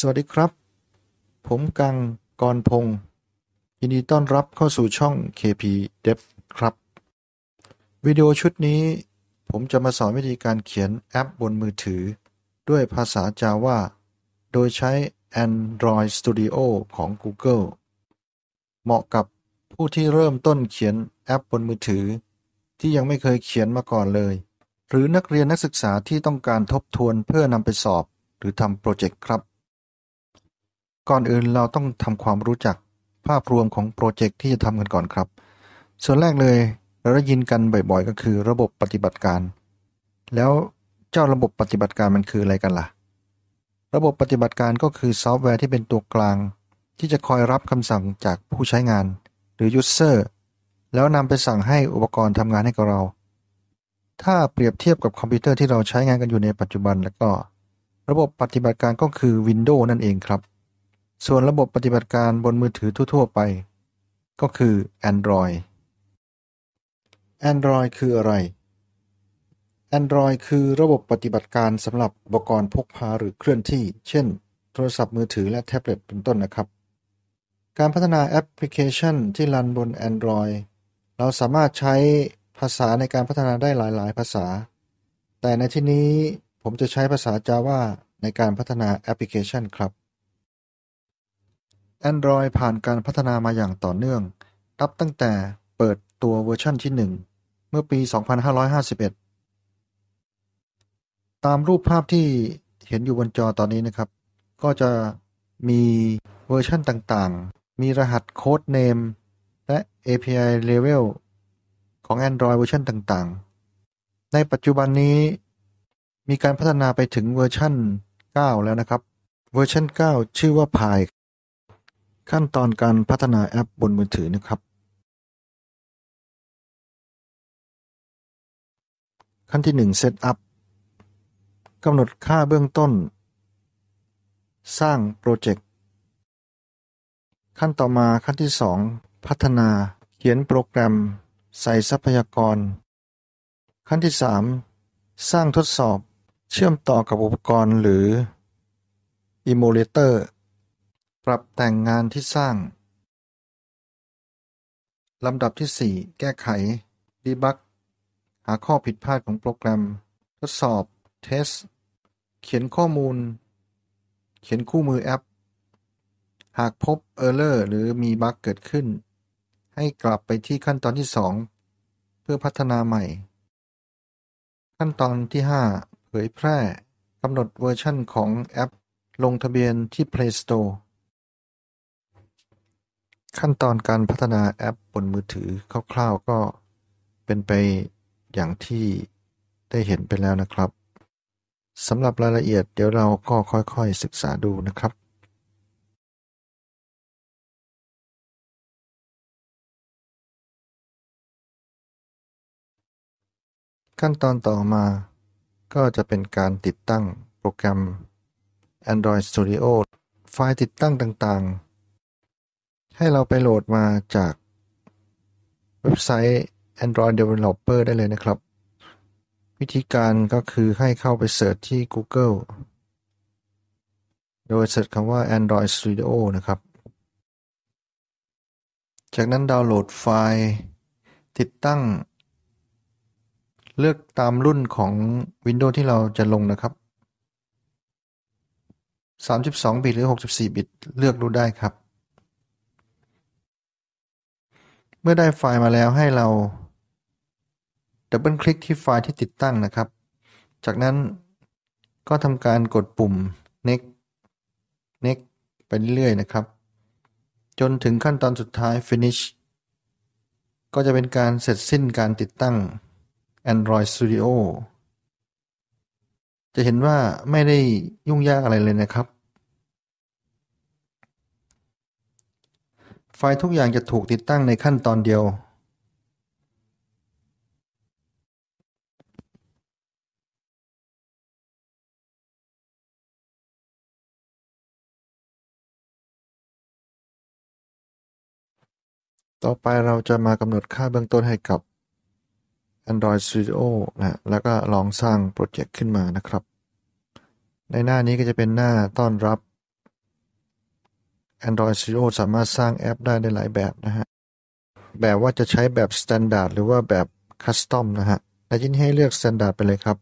สวัสดีครับ ผมกังกรพงศ์ยินดีต้อนรับเข้าสู่ช่อง KP Dev ครับ วิดีโอชุดนี้ ผมจะมาสอนวิธีการเขียนแอปบนมือถือ ด้วยภาษา Java โดยใช้ Android Studio ของ Google เหมาะกับผู้ที่เริ่มต้นเขียนแอปบนมือถือ ที่ยังไม่เคยเขียนมาก่อนเลย หรือนักเรียนนักศึกษาที่ต้องการทบทวนเพื่อนำไปสอบหรือทำโปรเจกต์ครับก่อนอื่นเราต้องทำความรู้จักภาพรวมของโปรเจกต์ที่จะทำกันก่อนครับ ส่วนแรกเลยเราได้ยินกันบ่อยๆ ก็คือระบบปฏิบัติการ แล้วเจ้าระบบปฏิบัติการมันคืออะไรกันละ่ะ ระบบปฏิบัติการก็คือซอฟต์แวร์ที่เป็นตัวกลาง ที่จะคอยรับคำสั่งจากผู้ใช้งาน หรือยูเซอร์แล้วนำไปสั่งให้อุปกรณ์ทำงานให้กับเรา ถ้าเปรียบเทียบกับคอมพิวเตอร์ที่เราใช้งานกันอยู่ในปัจจุบัน แล้วก็ ระบบปฏิบัติการก็คือ Windows นั่นเองครับส่วนระบบปฏิบัติการบนมือถือทั่ว ๆ ไปก็คือ Android Android คืออะไร Android คือระบบปฏิบัติการสำหรับอุปกรณ์พกพาหรือเคลื่อนที่ เช่น โทรศัพท์มือถือและแท็บเล็ต เป็นต้นนะครับ การพัฒนาแอปพลิเคชันที่รันบน Android เราสามารถใช้ภาษาในการพัฒนาได้หลายๆ ภาษา แต่ในที่นี้ผมจะใช้ภาษา Java ในการพัฒนาแอปพลิเคชันครับแอนดรอยด์ผ่านการพัฒนามาอย่างต่อเนื่อง รับตั้งแต่เปิดตัวเวอร์ชันที่ 1 เมื่อปี 2551 ตามรูปภาพที่เห็นอยู่บนจอตอนนี้นะครับ ก็จะมีเวอร์ชันต่างๆ มีรหัสโค้ดเนมและ API level ของ Android เวอร์ชันต่างๆ ในปัจจุบันนี้มีการพัฒนาไปถึงเวอร์ชัน9 แล้วนะครับเวอร์ชัน9 ชื่อว่า Pie ขั้นตอนการพัฒนาแอปบนมือถือนะครับ ขั้นที่ 1 s e t ัพกำหนดค่าเบื้องต้น สร้างโปรเจกต์ขั้นต่อมาขั้นที่ 2 พัฒนาเขียนโปรแกรมใส่ทรัพยากร ขั้นที่ 3 สร้างทดสอบเชื่อมต่อกับอุปกรณ์หรืออิมเลเตอร์ปรับแต่งงานที่สร้าง ลำดับที่ 4 แก้ไข ดีบักหาข้อผิดพลาดของโปรแกรม ทดสอบ เทส เขียนข้อมูล เขียนคู่มือแอป หากพบ Error หรือมีบั๊กเกิดขึ้น ให้กลับไปที่ขั้นตอนที่ 2 เพื่อพัฒนาใหม่ ขั้นตอนที่ 5 เผยแพร่ กำหนดเวอร์ชันของแอป ลงทะเบียนที่ Play Store ขั้นตอนการพัฒนาแอปบนมือถือคร่าว ๆก็เป็นไปอย่างที่ได้เห็นไปแล้วนะครับสำหรับรายละเอียดเดี๋ยวเราก็ค่อยๆศึกษาดูนะครับ ขั้นตอนต่อมาก็จะเป็นการติดตั้งโปรแกรม Android Studio ไฟล์ติดตั้งต่างๆให้เราไปโหลดมาจากเว็บไซต์ Android Developer ได้เลยนะครับ วิธีการก็คือให้เข้าไปเสิร์ชที่ Google โดยเสิร์ชคำว่า Android Studio นะครับ จากนั้นดาวน์โหลดไฟล์ ติดตั้ง เลือกตามรุ่นของ Windows ที่เราจะลงนะครับ 32 บิตหรือ 64 บิตเลือกดูได้ครับมื่อได้ไฟล์มาแล้วให้เราดับเบิลคลิกที่ไฟล์ที่ติดตั้งนะครับ จากนั้นก็ทำการกดปุ่ม next next ไปเรื่อยๆนะครับ จนถึงขั้นตอนสุดท้าย finish ก็จะเป็นการเสร็จสิ้นการติดตั้ง Android Studio จะเห็นว่าไม่ได้ยุ่งยากอะไรเลยนะครับไฟทุกอย่างจะถูกติดตั้งในขั้นตอนเดียว ต่อไปเราจะมากำหนดค่าเบื้องต้นให้กับ Android Studio นะแล้วก็ลองสร้างโปรเจกต์ขึ้นมานะครับ ในหน้านี้ก็จะเป็นหน้าต้อนรับ Android Studio สามารถสร้างแอปได้ในหลายแบบนะฮะ แบบว่าจะใช้แบบ Standard หรือว่าแบบ Custom นะฮะแต่ยินให้เลือก Standard ไปเลยครับ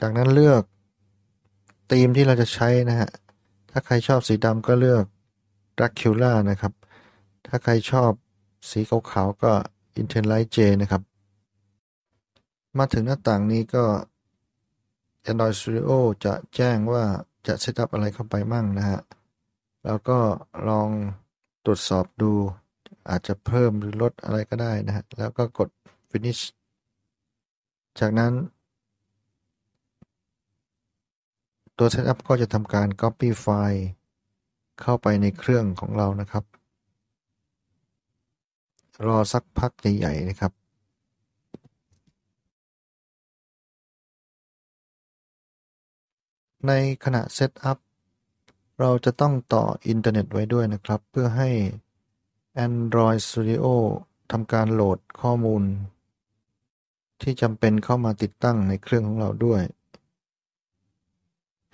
จากนั้นเลือกธีมที่เราจะใช้นะฮะ ถ้าใครชอบสีดำก็เลือก Dracula นะครับ ถ้าใครชอบสีขาวๆก็ Intel Light J นะครับ มาถึงหน้าต่างนี้ก็ Android Studio จะแจ้งว่าจะเซตอัพอะไรเข้าไปมั่งนะ ฮะ แล้วก็ลองตรวจสอบดู อาจจะเพิ่มหรือลดอะไรก็ได้ นะ ฮะ แล้วก็กด finish จากนั้น ตัวเซตอัพก็จะทำการ Copy ไฟล์เข้าไปในเครื่องของเรานะครับ รอสักพักใหญ่ๆนะครับในขณะเซตอัพเราจะต้องต่ออินเทอร์เน็ตไว้ด้วยนะครับ เพื่อให้ Android Studio ทำการโหลดข้อมูล ที่จำเป็นเข้ามาติดตั้งในเครื่องของเราด้วย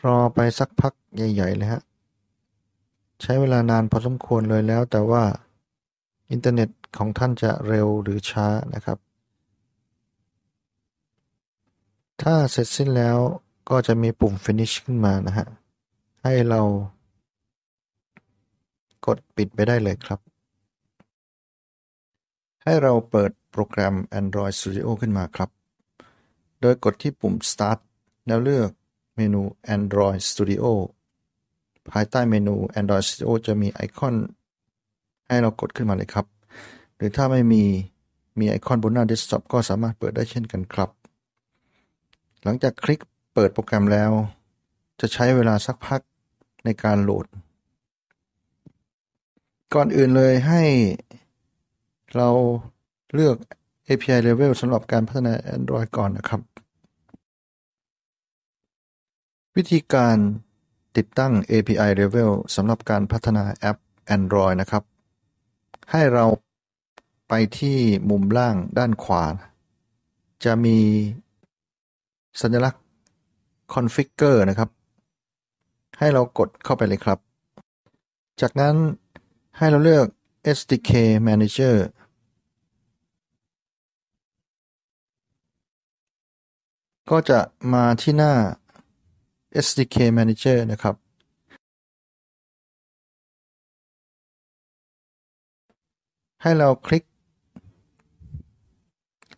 รอไปสักพักใหญ่ๆ เลยฮะใช้เวลานานพอสมควรเลยแล้วแต่ว่าอินเทอร์เน็ตของท่านจะเร็วหรือช้านะครับ ถ้าเสร็จสิ้นแล้วก็จะมีปุ่ม Finish ขึ้นมานะฮะ ให้เรากดปิดไปได้เลยครับ ให้เราเปิดโปรแกรม Android Studio ขึ้นมาครับ โดยกดที่ปุ่ม Start แล้วเลือกเมนู Android Studio ภายใต้เมนู Android Studio จะมีไอคอน ให้เรากดขึ้นมาเลยครับ หรือถ้าไม่มี มีไอคอนบนหน้าเดสก์ท็อปก็สามารถเปิดได้เช่นกันครับ หลังจากคลิกเปิดโปรแกรมแล้วจะใช้เวลาสักพักในการโหลด ก่อนอื่นเลยให้เราเลือก API level สำหรับการพัฒนา Android ก่อนนะครับ วิธีการติดตั้ง API level สำหรับการพัฒนาแอป Android นะครับ ให้เราไปที่มุมล่างด้านขวา จะมีสัญลักษ Configure นะครับ ให้เรากดเข้าไปเลยครับ จากนั้นให้เราเลือก SDK Manager ก็จะมาที่หน้า SDK Manager นะครับ ให้เราคลิก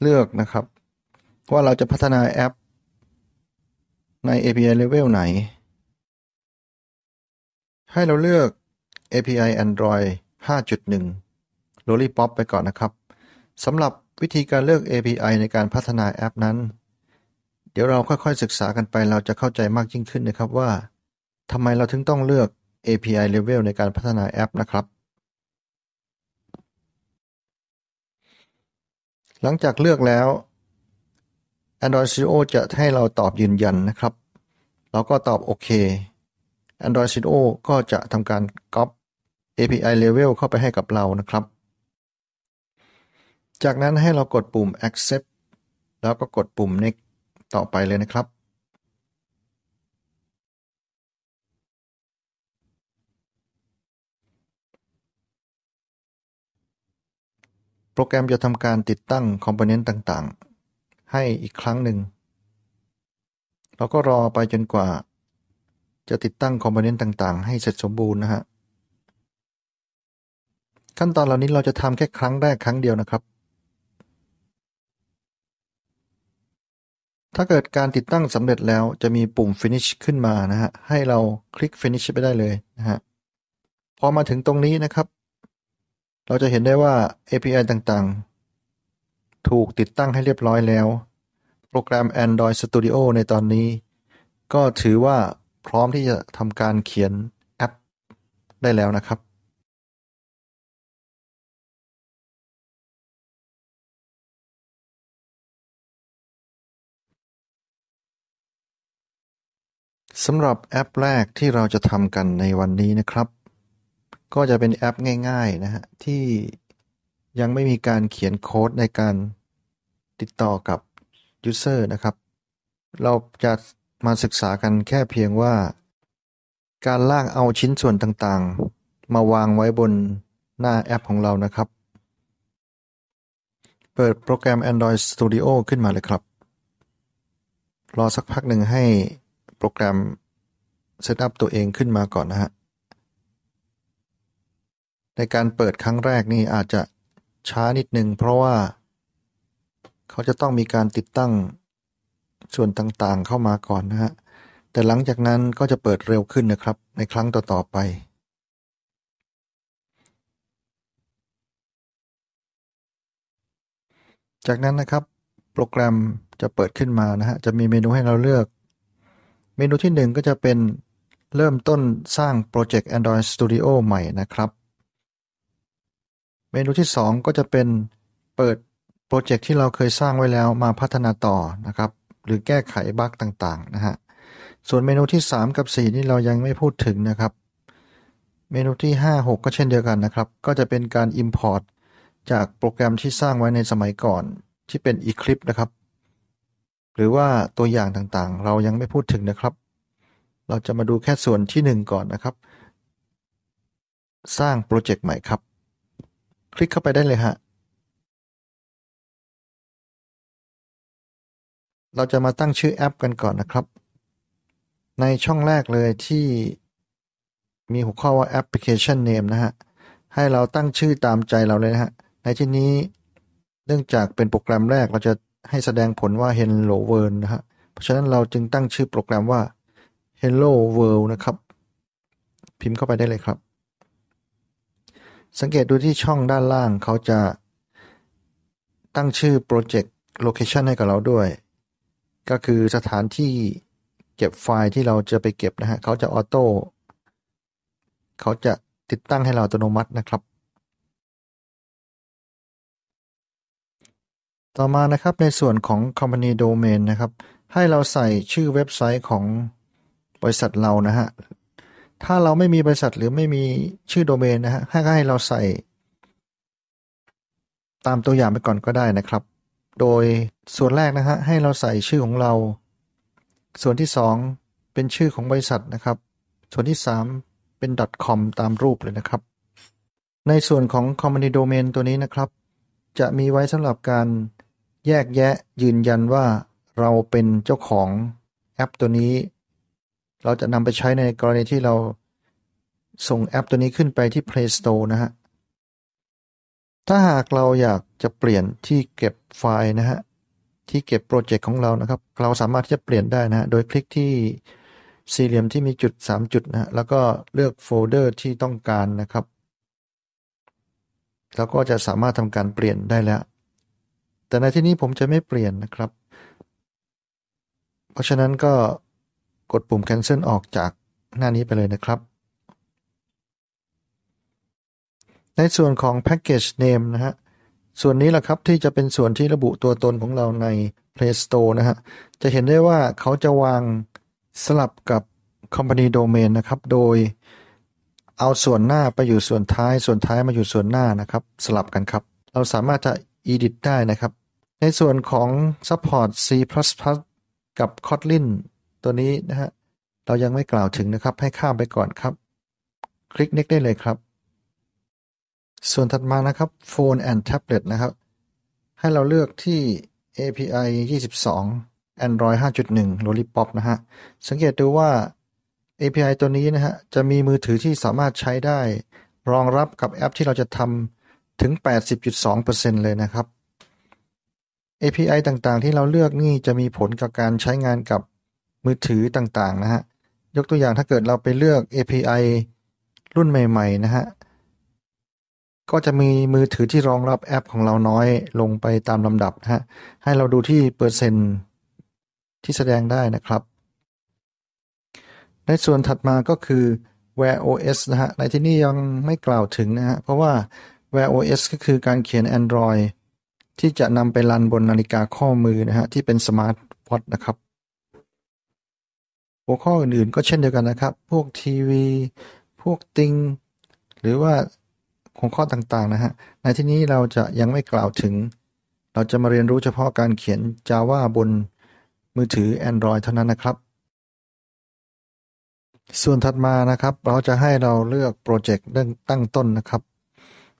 เลือกนะครับ ว่าเราจะพัฒนาแอปใน API Level ไหน ให้เราเลือก API Android 5.1 Lollipop ไปก่อนนะครับสำหรับวิธีการเลือก API ในการพัฒนาแอปนั้น เดี๋ยวเราค่อยๆศึกษากันไปเราจะเข้าใจมากยิ่งขึ้นนะครับว่าทำไมเราถึงต้องเลือก API Level ในการพัฒนาแอปนะครับ หลังจากเลือกแล้ว Android Studio จะให้เราตอบยืนยันนะครับ เราก็ตอบโอเค Android Studio ก็จะทำการ Copy API Level เข้าไปให้กับเรานะครับ จากนั้นให้เรากดปุ่ม accept แล้วก็กดปุ่ม next ต่อไปเลยนะครับ โปรแกรมจะทำการติดตั้งคอมโพเนนต์ต่างๆให้อีกครั้งหนึ่ง เราก็รอไปจนกว่า จะติดตั้งคอมโพเนนต์ต่างๆ ให้เสร็จสมบูรณ์นะฮะ ขั้นตอนเหล่านี้เราจะทำแค่ครั้งแรกครั้งเดียวนะครับ ถ้าเกิดการติดตั้งสำเร็จแล้วจะมีปุ่ม finish ขึ้นมานะฮะ ให้เราคลิก finish ไปได้เลยนะฮะ พอมาถึงตรงนี้นะครับ เราจะเห็นได้ว่า API ต่างๆถูกติดตั้งให้เรียบร้อยแล้ว โปรแกรม Android Studio ในตอนนี้ ก็ถือว่าพร้อมที่จะทำการเขียนแอปได้แล้วนะครับสำหรับแอปแรกที่เราจะทำกันในวันนี้นะครับ ก็จะเป็นแอปง่ายๆนะฮะที่ยังไม่มีการเขียนโค้ดในการติดต่อกับยูเซอร์นะครับ เราจะมาศึกษากันแค่เพียงว่า การลากเอาชิ้นส่วนต่าง ๆ มาวางไว้บนหน้าแอปของเรานะครับ เปิดโปรแกรม Android Studio ขึ้นมาเลยครับ รอสักพักหนึ่งให้โปรแกรมเซตอัพตัวเองขึ้นมาก่อนนะฮะ ในการเปิดครั้งแรกนี่อาจจะช้านิดหนึ่งเพราะว่า เขาจะต้องมีการติดตั้งส่วนต่างๆเข้ามาก่อนนะฮะแต่หลังจากนั้นก็จะเปิดเร็วขึ้นนะครับ ในครั้งต่อ ๆ ไป จากนั้นนะครับ โปรแกรมจะเปิดขึ้นมานะฮะจะมีเมนูให้เราเลือก เมนูที่1ก็จะเป็นเริ่มต้นสร้างโปรเจกต์ Android Studio ใหม่นะครับเมนูที่ 2 ก็จะเป็นเปิดโปรเจกต์ที่เราเคยสร้างไว้แล้วมาพัฒนาต่อนะครับ หรือแก้ไขบั๊กต่างๆนะฮะส่วนเมนูที่ 3 กับ 4 นี่เรายังไม่พูดถึงนะครับ เมนูที่ 5 6 ก็เช่นเดียวกันนะครับ ก็จะเป็นการ Import จากโปรแกรมที่สร้างไว้ในสมัยก่อนที่เป็น Eclipse นะครับหรือว่าตัวอย่างต่างๆเรายังไม่พูดถึงนะครับ เราจะมาดูแค่ส่วนที่ 1 ก่อนนะครับ สร้างโปรเจกต์ใหม่ครับคลิกเข้าไปได้เลย ฮะ เราจะมาตั้งชื่อแอปกันก่อนนะครับ ในช่องแรกเลยที่มีหัวข้อว่า application name นะฮะ ให้เราตั้งชื่อตามใจเราเลยนะฮะ ในที่นี้ เนื่องจากเป็นโปรแกรมแรก เราจะให้แสดงผลว่า hello world นะฮะ เพราะฉะนั้นเราจึงตั้งชื่อโปรแกรมว่า hello world นะครับ พิมพ์เข้าไปได้เลยครับสังเกตดูที่ช่องด้านล่างเขาจะตั้งชื่อโปรเจกต์โลเคชันให้กับเราด้วย ก็คือสถานที่เก็บไฟล์ที่เราจะไปเก็บนะฮะเขาจะออโต้เขาจะติดตั้งให้เราอัตโนมัตินะครับ ต่อมานะครับในส่วนของ Company Domain นะครับ ให้เราใส่ชื่อเว็บไซต์ของบริษัทเรานะฮะถ้าเราไม่มีบริษัทหรือไม่มีชื่อโดเมนนะฮะให้ให้เราใส่ตามตัวอย่างไปก่อนก็ได้นะครับ โดยส่วนแรกนะฮะ ให้เราใส่ชื่อของเรา ส่วนที่ 2 เป็นชื่อของบริษัทนะครับ ส่วนที่ 3เป็น .com ตามรูปเลยนะครับ ในส่วนของ Company Domain ตัวนี้นะครับ จะมีไว้สำหรับการแยกแยะยืนยันว่าเราเป็นเจ้าของแอปตัวนี้เราจะนำไปใช้ในกรณีที่เราส่งแอปตัวนี้ขึ้นไปที่ Play Store นะฮะ ถ้าหากเราอยากจะเปลี่ยนที่เก็บไฟล์นะฮะ ที่เก็บโปรเจกต์ของเรานะครับ เราสามารถที่จะเปลี่ยนได้นะฮะโดยคลิกที่สี่เหลี่ยมที่มีจุด 3 จุดนะฮะแล้วก็เลือกโฟลเดอร์ที่ต้องการนะครับแล้วก็จะสามารถทำการเปลี่ยนได้แล้ว แต่ในที่นี้ผมจะไม่เปลี่ยนนะครับ เพราะฉะนั้นก็กดปุ่ม cancel ออกจากหน้านี้ไปเลยนะครับ ในส่วนของ package name นะฮะ ส่วนนี้แหละครับที่จะเป็นส่วนที่ระบุตัวตนของเราใน Play Store นะฮะ จะเห็นได้ว่าเขาจะวางสลับกับ company domain นะครับ โดยเอาส่วนหน้าไปอยู่ส่วนท้าย ส่วนท้ายมาอยู่ส่วนหน้านะครับ สลับกันครับ เราสามารถจะ edit ได้นะครับ ในส่วนของ support C++ กับ Kotlin ตัวนี้นะฮะ เรายังไม่กล่าวถึงนะครับ ให้ข้ามไปก่อนครับ คลิก next ได้เลยครับ ส่วนถัดมานะครับ Phone and Tablet นะครับ ให้เราเลือกที่ API 22 Android 5.1 Lollipop นะฮะ สังเกตดูว่า API ตัวนี้นะฮะ จะมีมือถือที่สามารถใช้ได้ รองรับกับแอปที่เราจะทำถึง 80.2%เลยนะครับ API ต่างๆ ที่เราเลือกนี่จะมีผลกับการใช้งานกับมือถือต่าง ๆ นะฮะ ยกตัวอย่างถ้าเกิดเราไปเลือก API รุ่นใหม่ ๆ นะฮะ ก็จะมีมือถือที่รองรับแอปของเราน้อยลงไปตามลำดับนะฮะ ให้เราดูที่เปอร์เซ็นต์ที่แสดงได้นะครับ ในส่วนถัดมาก็คือ Wear OS นะฮะ ในที่นี้ยังไม่กล่าวถึงนะฮะ เพราะว่า Wear OS ก็คือการเขียน Android ที่จะนำไปรันบนนาฬิกาข้อมือนะฮะที่เป็นสมาร์ทวอทนะครับหัวข้ออื่นๆก็เช่นเดียวกันนะครับ พวกทีวี พวกติง หรือว่าหัวข้อต่างๆนะฮะ ในที่นี้เราจะยังไม่กล่าวถึง เราจะมาเรียนรู้เฉพาะการเขียน Java บนมือถือ Android เท่านั้นนะครับ ส่วนถัดมานะครับ เราจะให้เราเลือกโปรเจกต์เรื่องตั้งต้นนะครับ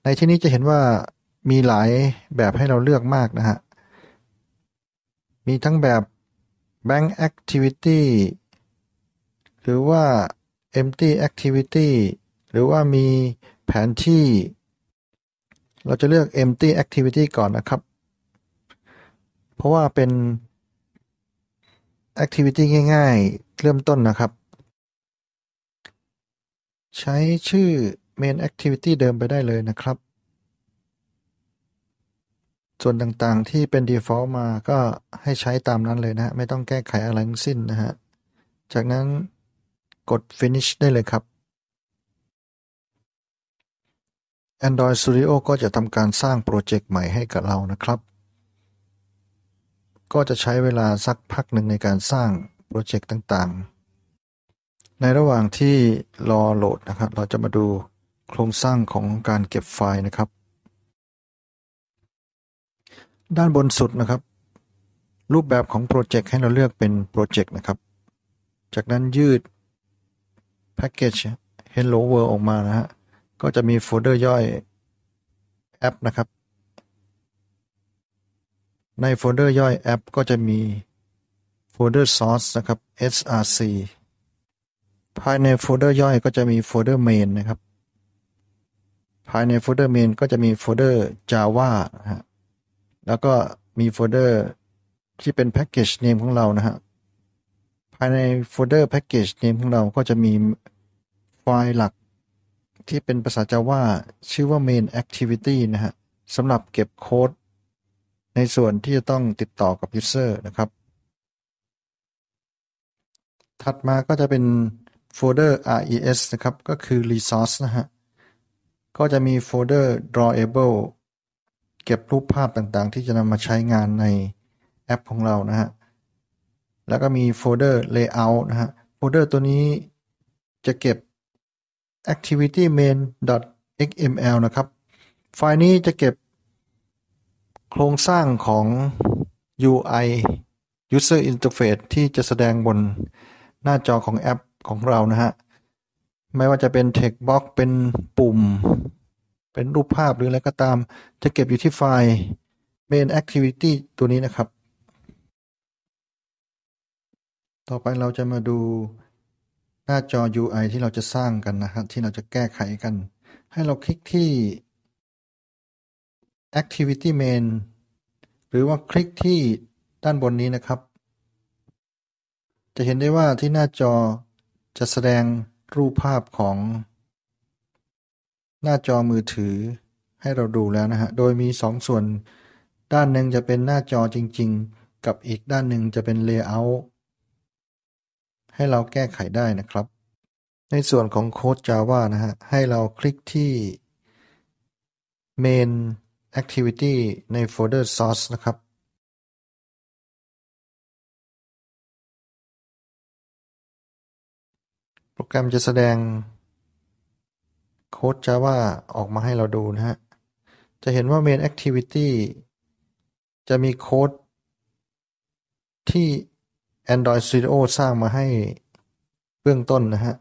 ในที่นี้จะเห็นว่ามีหลายแบบให้เราเลือกมากนะฮะ มีทั้งแบบ Bank Activity หรือว่า empty activity หรือว่ามีแผนที่ เราจะเลือก empty activity ก่อนนะครับ เพราะว่าเป็น activity ง่ายๆ เริ่มต้นนะครับ ใช้ชื่อ main activity เดิมไปได้เลยนะครับ ส่วนต่างๆ ที่เป็น default มาก็ให้ใช้ตามนั้นเลยนะไม่ต้องแก้ไขอะไรทั้งสิ้นนะฮะ จากนั้นกด Finish ได้เลยครับ Android Studio ก็จะทำการสร้าง โปรเจกต์ใหม่ให้กับเรานะครับ ก็จะใช้เวลาสักพักหนึ่งในการสร้างโปรเจกต์ต่าง ๆ ในระหว่างที่รอโหลดนะครับ เราจะมาดูโครงสร้างของการเก็บไฟล์นะครับ ด้านบนสุดนะครับ รูปแบบของโปรเจกต์ให้เราเลือกเป็นโปรเจกต์นะครับ จากนั้นยืดแพ็กเกจ Hello World ออกมานะฮะ ก็จะมีโฟลเดอร์ย่อยแอปนะครับ ในโฟลเดอร์ย่อยแอปก็จะมีโฟลเดอร์ source นะครับ src ภายในโฟลเดอร์ย่อยก็จะมีโฟลเดอร์ main นะครับ ภายในโฟลเดอร์ main ก็จะมีโฟลเดอร์ java ฮะ แล้วก็มีโฟลเดอร์ที่เป็นแพ็กเกจ name ของเรานะฮะายในโฟลเดอร์แพ็กเกจเนมของเราก็จะมีไฟล์หลักที่เป็นภาษาจาว่าชื่อว่า main activity นะฮะสำหรับเก็บโค้ดในส่วนที่จะต้องติดต่อกับ user นะครับ ถัดมาก็จะเป็นโฟลเดอร์ res นะครับ ก็คือ resource นะฮะ ก็จะมีโฟลเดอร์ drawable เก็บรูปภาพต่างๆ ที่จะนำมาใช้งานในแอป ของเรานะฮะแล้วก็มีโฟลเดอร์ layout นะฮะ โฟลเดอร์ตัวนี้จะเก็บ activity main xml นะครับ ไฟล์นี้จะเก็บโครงสร้างของ UI user interface ที่จะแสดงบนหน้าจอของแอปของเรานะฮะ ไม่ว่าจะเป็น text box เป็นปุ่ม เป็นรูปภาพหรืออะไรก็ตาม จะเก็บอยู่ที่ไฟล์ main activity ตัวนี้นะครับต่อไปเราจะมาดูหน้าจอ UI ที่เราจะสร้างกันนะครับที่เราจะแก้ไขกัน ให้เราคลิกที่ Activity Main หรือว่าคลิกที่ด้านบนนี้นะครับ จะเห็นได้ว่าที่หน้าจอจะแสดงรูปภาพของ หน้าจอมือถือ ให้เราดูแล้วนะฮะ โดยมี 2 ส่วน ด้านหนึ่งจะเป็นหน้าจอจริงๆ กับอีกด้านหนึ่งจะเป็น Layout ให้เราแก้ไขได้นะครับ ในส่วนของโค้ด Java นะฮะ ให้เราคลิกที่ main activity ในโฟลเดอร์ source นะครับ โปรแกรมจะแสดงโค้ด Java ออกมาให้เราดูนะฮะ จะเห็นว่า main activity จะมีโค้ดที่ Android Studio สร้างมาให้เบื้องต้นนะฮะ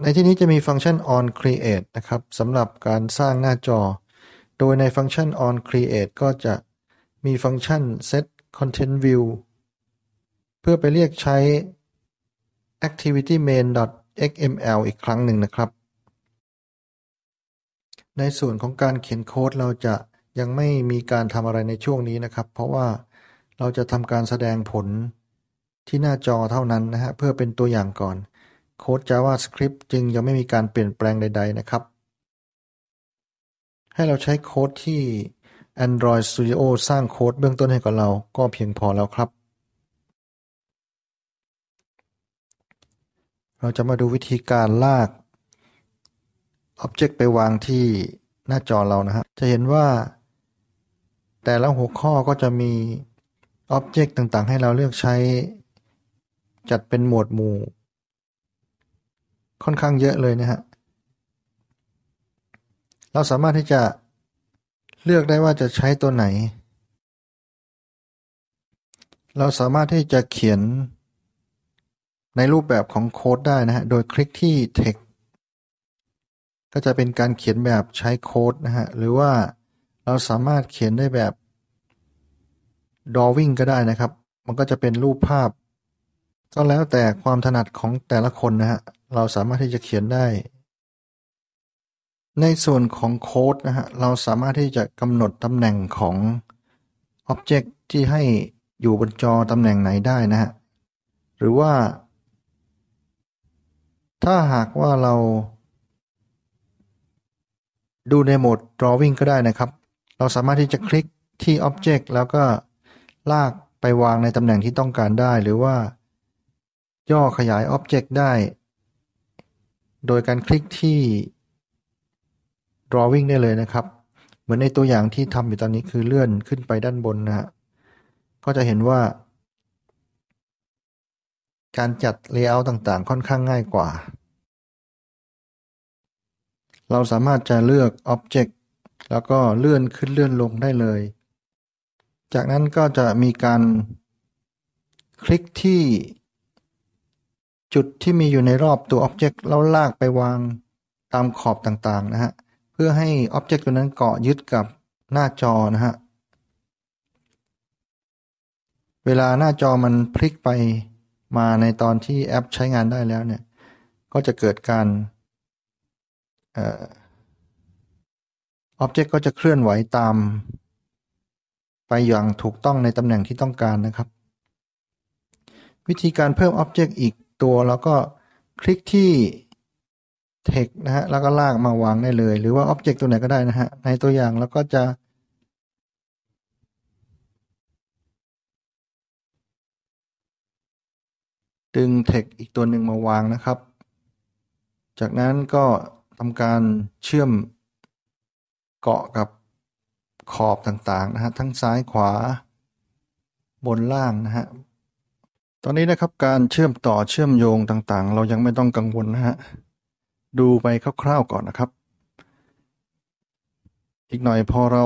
ในที่นี้จะมีฟังก์ชัน on create นะครับสำหรับการสร้างหน้าจอ โดยในฟังก์ชัน on create ก็จะมีฟังก์ชัน set content view เพื่อไปเรียกใช้ activity main xml อีกครั้งหนึ่งนะครับ ในส่วนของการเขียนโค้ดเราจะยังไม่มีการทำอะไรในช่วงนี้นะครับ เพราะว่าเราจะทำการแสดงผลที่หน้าจอเท่านั้นนะฮะเพื่อเป็นตัวอย่างก่อนโค้ด JavaScript จึงยังไม่มีการเปลี่ยนแปลงใด ๆนะครับ ให้เราใช้โค้ด ที่ Android Studio สร้างโค้ดเบื้องต้นให้กับเราก็เพียงพอแล้วครับ เราจะมาดูวิธีการลาก Object ไปวางที่หน้าจอเรานะฮะจะเห็นว่า แต่ละหัวข้อก็จะมีอ็อบเจกต์ต่าง ๆ ให้เราเลือกใช้จัดเป็นหมวดหมู่ ค่อนข้างเยอะเลยนะฮะเราสามารถที่จะเลือกได้ว่าจะใช้ตัวไหน เราสามารถที่จะเขียนในรูปแบบของโค้ดได้นะฮะโดยคลิกที่ text ก็จะเป็นการเขียนแบบใช้โค้ดนะฮะหรือว่าเราสามารถเขียนได้แบบดอวิ i งก็ได้นะครับ มันก็จะเป็นรูปภาพก็แล้วแต่ความถนัดของแต่ละคนนะฮะ เราสามารถที่จะเขียนได้ ในส่วนของโค้ดนะฮะ เราสามารถที่จะกำหนดตำแหน่งของอ็อบเจกต์ที่ให้อยู่บนจอตำแหน่งไหนได้นะฮะ หรือว่า ถ้าหากว่าเรา ดูในโหมด drawing ก็ได้นะครับ เราสามารถที่จะคลิกที่ออบเจกต์แล้วก็ลากไปวางในตำแหน่งที่ต้องการได้หรือว่า ย่อขยายอ็อบเจกต์ได้ โดยการคลิกที่ drawing ได้เลยนะครับ เหมือนในตัวอย่างที่ทำอยู่ตอนนี้คือเลื่อนขึ้นไปด้านบนนะฮะก็จะเห็นว่าการจัด layout ต่างๆค่อนข้างง่ายกว่า เราสามารถจะเลือกอ็อบเจกต์แล้วก็เลื่อนขึ้นเลื่อนลงได้เลยจากนั้นก็จะมีการคลิกที่ จุดที่มีอยู่ในรอบตัวอ็อบเจกต์แล้วลากไปวางตามขอบต่าง ๆ นะฮะ เพื่อให้อ็อบเจกต์ตัวนั้นเกาะยึดกับหน้าจอนะฮะ เวลาหน้าจอมันพลิกไปมาในตอนที่แอปใช้งานได้แล้วเนี่ย ก็จะเกิดการอ็อบเจกต์ก็จะเคลื่อนไหวตามไปอย่างถูกต้องในตำแหน่งที่ต้องการนะครับ วิธีการเพิ่มอ็อบเจกต์อีกตัว แล้วก็คลิกที่ text นะฮะแล้วก็ลากมาวางได้เลย หรือว่าอ็อบเจกต์ตัวไหนก็ได้นะฮะในตัวอย่างแล้วก็จะ ดึง text อีกตัวหนึ่งมาวางนะครับ จากนั้นก็ทำการเชื่อมเกาะกับขอบต่างๆนะฮะทั้งซ้ายขวาบนล่างนะฮะ ตอนนี้นะครับการเชื่อมต่อเชื่อมโยงต่างๆ เรายังไม่ต้องกังวลนะฮะ ดูไปคร่าว ๆก่อนนะครับ อีกหน่อยพอเรา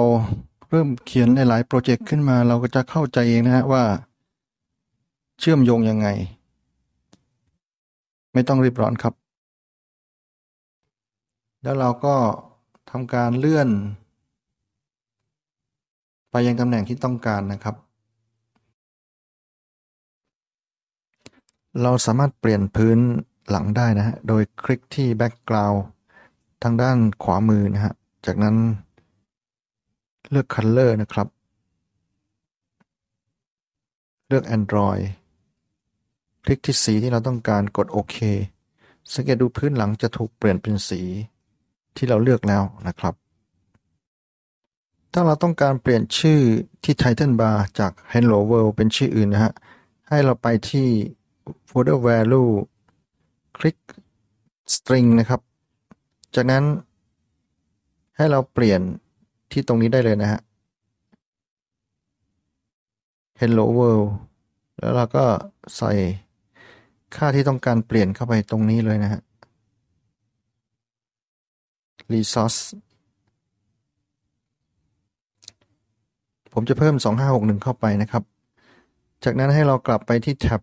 เริ่มเขียนหลายๆโปรเจกต์ขึ้นมาเราก็จะเข้าใจเองนะฮะว่า เชื่อมโยงยังไง ไม่ต้องรีบร้อนครับ แล้วเราก็ทำการเลื่อนไปยังตำแหน่งที่ต้องการนะครับ เราสามารถเปลี่ยนพื้นหลังได้นะฮะ โดยคลิกที่ Background ทางด้านขวามือนะฮะ จากนั้นเลือก Color นะครับ เลือก Android คลิกที่สีที่เราต้องการกดโอเค สังเกตดูพื้นหลังจะถูกเปลี่ยนเป็นสีที่เราเลือกแล้วนะครับถ้าเราต้องการเปลี่ยนชื่อที่ Titan Bar จาก Hello World เป็นชื่ออื่นนะฮะให้เราไปที่ Folder Value คลิก String นะครับ จากนั้นให้เราเปลี่ยนที่ตรงนี้ได้เลยนะฮะ Hello World แล้วเราก็ใส่ค่าที่ต้องการเปลี่ยนเข้าไปตรงนี้เลยนะฮะ Resource ผมจะเพิ่ม 2561 เข้าไปนะครับ จากนั้นให้เรากลับไปที่แท็บ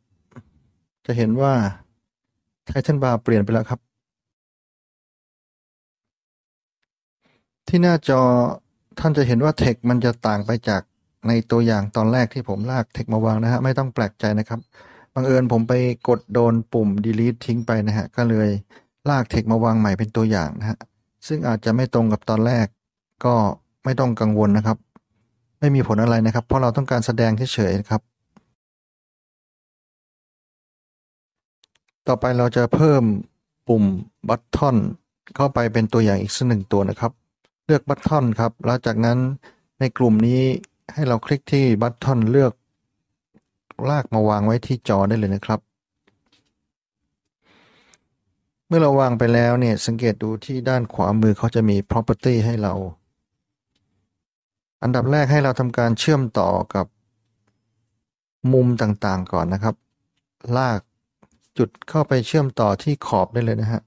จะเห็นว่า Titan Bar เปลี่ยนไปแล้วครับ ที่หน้าจอท่านจะเห็นว่า Text มันจะต่างไปจากในตัวอย่างตอนแรกที่ผมลาก Text มาวางนะฮะ ไม่ต้องแปลกใจนะครับ บังเอิญผมไปกดโดนปุ่ม delete ทิ้งไปนะฮะ ก็เลยลาก Text มาวางใหม่เป็นตัวอย่างนะฮะ ซึ่งอาจจะไม่ตรงกับตอนแรก ก็ไม่ต้องกังวลนะครับไม่มีผลอะไรนะครับ เพราะเราต้องการแสดงเฉยๆครับ ต่อไปเราจะเพิ่มปุ่มบัตทอนเข้าไปเป็นตัวอย่างอีกสักหนึ่งตัวนะครับ เลือกบัตทอนครับแล้วจากนั้นในกลุ่มนี้ให้เราคลิกที่บัตทอนเลือก ลากมาวางไว้ที่จอได้เลยนะครับ เมื่อเราวางไปแล้วเนี่ยสังเกตดูที่ด้านขวามือเขาจะมี property ให้เราอันดับแรกให้เราทำการเชื่อมต่อกับมุมต่างๆก่อนนะครับ ลากจุดเข้าไปเชื่อมต่อที่ขอบได้เลยนะฮะ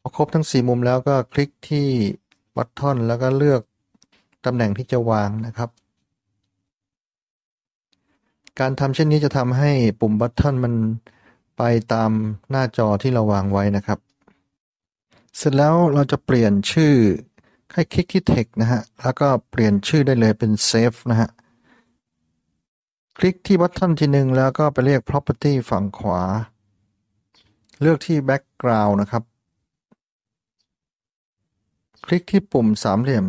พอครบทั้ง 4มุมแล้วก็คลิกที่บัตทอนแล้วก็เลือกตำแหน่งที่จะวางนะครับ การทำเช่นนี้จะทำให้ปุ่มบัตทอนมันไปตามหน้าจอที่เราวางไว้นะครับ เสร็จแล้วเราจะเปลี่ยนชื่อให้คลิกที่ text นะฮะ แล้วก็เปลี่ยนชื่อได้เลยเป็น save นะฮะ คลิกที่บัตทันที่หนึ่งแล้วก็ไปเรียก property ฝั่งขวา เลือกที่ background นะครับ คลิกที่ปุ่มสามเหลี่ยม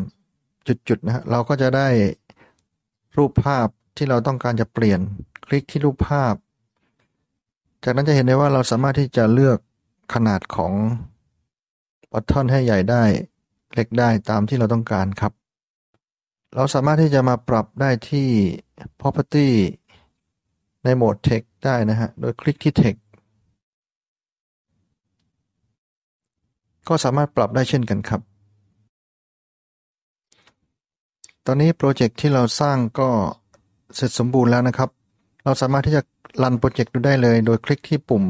จุด ๆ นะฮะ เราก็จะได้รูปภาพที่เราต้องการจะเปลี่ยน คลิกที่รูปภาพ จากนั้นจะเห็นได้ว่าเราสามารถที่จะเลือกขนาดของบัตทอนให้ใหญ่ได้เล็กได้ตามที่เราต้องการครับ เราสามารถที่จะมาปรับได้ที่ property ในโหมด text ได้นะฮะ โดยคลิกที่ text ก็สามารถปรับได้เช่นกันครับ ตอนนี้โปรเจกต์ที่เราสร้างก็เสร็จสมบูรณ์แล้วนะครับ เราสามารถที่จะรันโปรเจกต์ดูได้เลย โดยคลิกที่ปุ่ม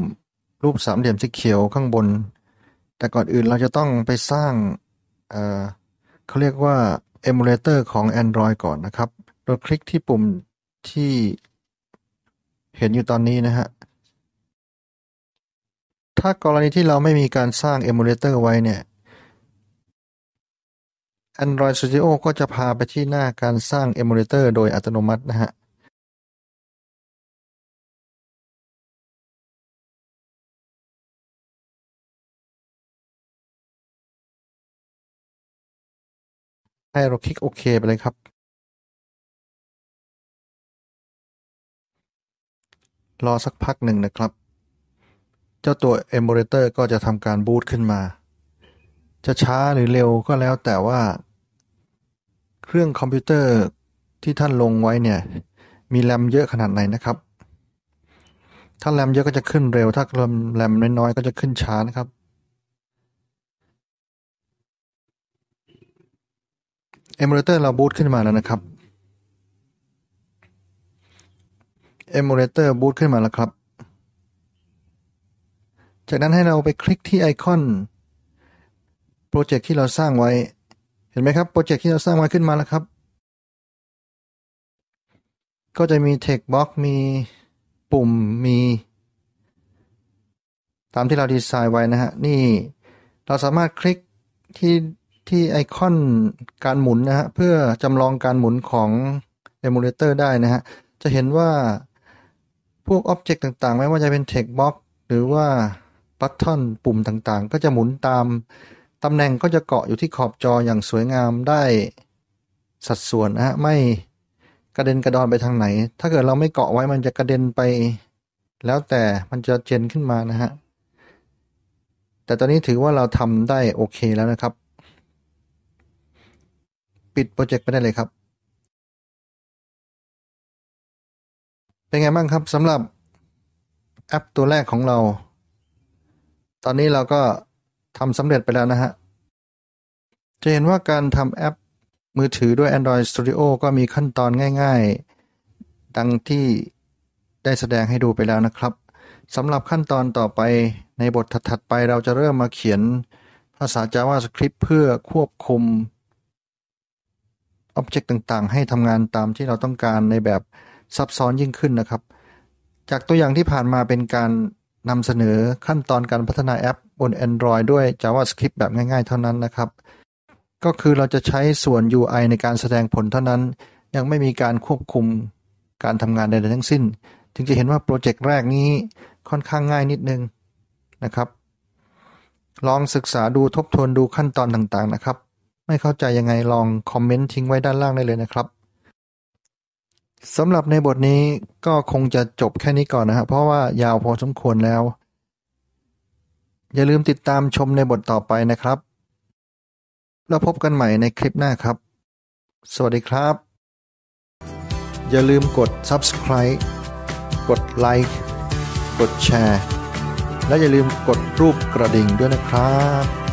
รูปสามเหลี่ยมสีเขียวข้างบน แต่ก่อนอื่นเราจะต้องไปสร้างเขาเรียกว่า emulator ของ Android ก่อนนะครับ โดยคลิกที่ปุ่มที่เห็นอยู่ตอนนี้นะฮะ ถ้ากรณีที่เราไม่มีการสร้าง emulator ไว้เนี่ย Android Studio ก็จะพาไปที่หน้าการสร้าง emulator โดยอัตโนมัตินะฮะให้เราคลิกโอเคไปเลยครับ รอสักพักหนึ่งนะครับ เจ้าตัว emulator ก็จะทำการบูตขึ้นมา จะช้าหรือเร็วก็แล้วแต่ว่าเครื่องคอมพิวเตอร์ที่ท่านลงไว้เนี่ยมีแรมเยอะขนาดไหนนะครับถ้าแรมเยอะก็จะขึ้นเร็วถ้าแรมน้อยก็จะขึ้นช้านะครับ emulator เราบูตขึ้นมาแล้วนะครับ emulator บูตขึ้นมาแล้วครับ จากนั้นให้เราไปคลิกที่ไอคอนโปรเจกต์ที่เราสร้างไว้เห็นไหมครับโปรเจกต์ที่เราสร้างว้ ขึ้นมาแล้วครับ ก็จะมีเทคบ็อกมีปุ่มมี ตามที่เราดีไซน์ไว้นะฮะนี่ เราสามารถคลิกที่ที่ไอคอนการหมุนนะฮะเพื่อจำลองการหมุนของเอมูเลเตอร์ได้นะฮะจะเห็นว่าพวกอ็อบเจกต์ต่างๆ ไม่ว่าจะเป็นเทคบ็อกหรือว่าบัตทอนปุ่มต่างๆ ก็จะหมุนตามตำแหน่งก็จะเกาะอยู่ที่ขอบจออย่างสวยงามได้สัดส่วนนะฮะไม่กระเด็นกระดอนไปทางไหน ถ้าเกิดเราไม่เกาะไว้มันจะกระเด็นไป แล้วแต่มันจะเจนขึ้นมานะฮะแต่ตอนนี้ถือว่าเราทำได้โอเคแล้วนะครับปิดโปรเจกต์ไปได้เลยครับ เป็นไงบ้างครับสำหรับแอปตัวแรกของเรา ตอนนี้เราก็ทำสำเร็จไปแล้วนะฮะ จะเห็นว่าการทำแอปมือถือด้วย Android Studio ก็มีขั้นตอนง่ายๆ ดังที่ได้แสดงให้ดูไปแล้วนะครับ สำหรับขั้นตอนต่อไปในบทถัดๆไปเราจะเริ่มมาเขียนภาษา JavaScript เพื่อควบคุมอ็อบเจกต์ต่างๆ ให้ทำงานตามที่เราต้องการในแบบซับซ้อนยิ่งขึ้นนะครับ จากตัวอย่างที่ผ่านมาเป็นการนำเสนอขั้นตอนการพัฒนาแอปบน Android ด้วย JavaScript แบบง่ายๆเท่านั้นนะครับ ก็คือเราจะใช้ส่วน UI ในการแสดงผลเท่านั้น ยังไม่มีการควบคุมการทำงานใดๆทั้งสิ้นจึงจะเห็นว่าโปรเจกต์แรกนี้ค่อนข้างง่ายนิดนึงนะครับ ลองศึกษาดูทบทวนดูขั้นตอนต่างๆนะครับไม่เข้าใจยังไง ลองคอมเมนต์ทิ้งไว้ด้านล่างได้เลยนะครับ สำหรับในบทนี้ก็คงจะจบแค่นี้ก่อนนะครับเพราะว่ายาวพอสมควรแล้ว อย่าลืมติดตามชมในบทต่อไปนะครับ แล้วพบกันใหม่ในคลิปหน้าครับ สวัสดีครับ อย่าลืมกด subscribe กดไลค์กดแชร์และอย่าลืมกดรูปกระดิ่งด้วยนะครับ